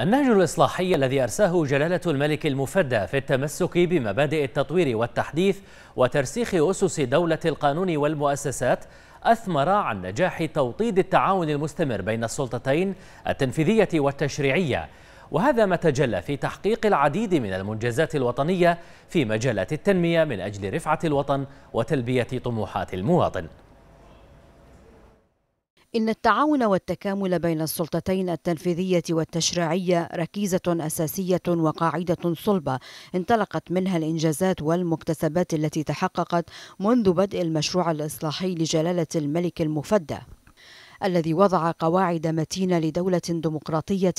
النهج الإصلاحي الذي أرساه جلالة الملك المفدى في التمسك بمبادئ التطوير والتحديث وترسيخ أسس دولة القانون والمؤسسات أثمر عن نجاح توطيد التعاون المستمر بين السلطتين التنفيذية والتشريعية وهذا ما تجلى في تحقيق العديد من المنجزات الوطنية في مجالات التنمية من أجل رفعة الوطن وتلبية طموحات المواطن إن التعاون والتكامل بين السلطتين التنفيذية والتشريعية ركيزة أساسية وقاعدة صلبة انطلقت منها الإنجازات والمكتسبات التي تحققت منذ بدء المشروع الإصلاحي لجلالة الملك المفدى الذي وضع قواعد متينة لدولة ديمقراطية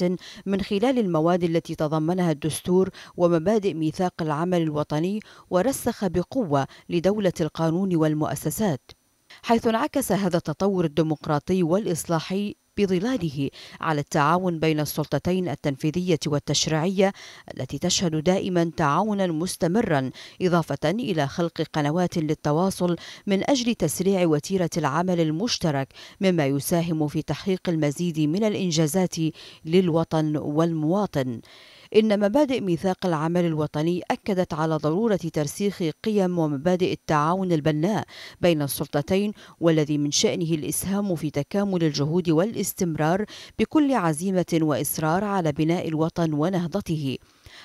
من خلال المواد التي تضمنها الدستور ومبادئ ميثاق العمل الوطني ورسخ بقوة لدولة القانون والمؤسسات حيث انعكس هذا التطور الديمقراطي والإصلاحي بظلاله على التعاون بين السلطتين التنفيذية والتشريعية التي تشهد دائما تعاونا مستمرا إضافة إلى خلق قنوات للتواصل من أجل تسريع وتيرة العمل المشترك مما يساهم في تحقيق المزيد من الإنجازات للوطن والمواطن إن مبادئ ميثاق العمل الوطني أكدت على ضرورة ترسيخ قيم ومبادئ التعاون البناء بين السلطتين والذي من شأنه الإسهام في تكامل الجهود والاستمرار بكل عزيمة وإصرار على بناء الوطن ونهضته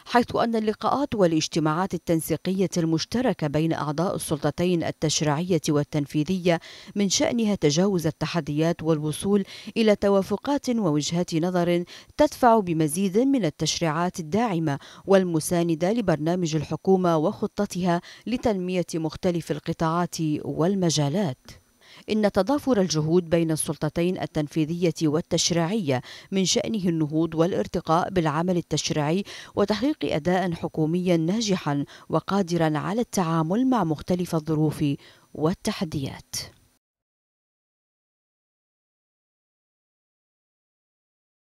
حيث أن اللقاءات والاجتماعات التنسيقية المشتركة بين أعضاء السلطتين التشريعية والتنفيذية من شأنها تجاوز التحديات والوصول إلى توافقات ووجهات نظر تدفع بمزيد من التشريعات الداعمة والمساندة لبرنامج الحكومة وخطتها لتنمية مختلف القطاعات والمجالات إن تضافر الجهود بين السلطتين التنفيذية والتشريعية من شأنه النهوض والارتقاء بالعمل التشريعي وتحقيق أداء حكوميا ناجحا وقادرا على التعامل مع مختلف الظروف والتحديات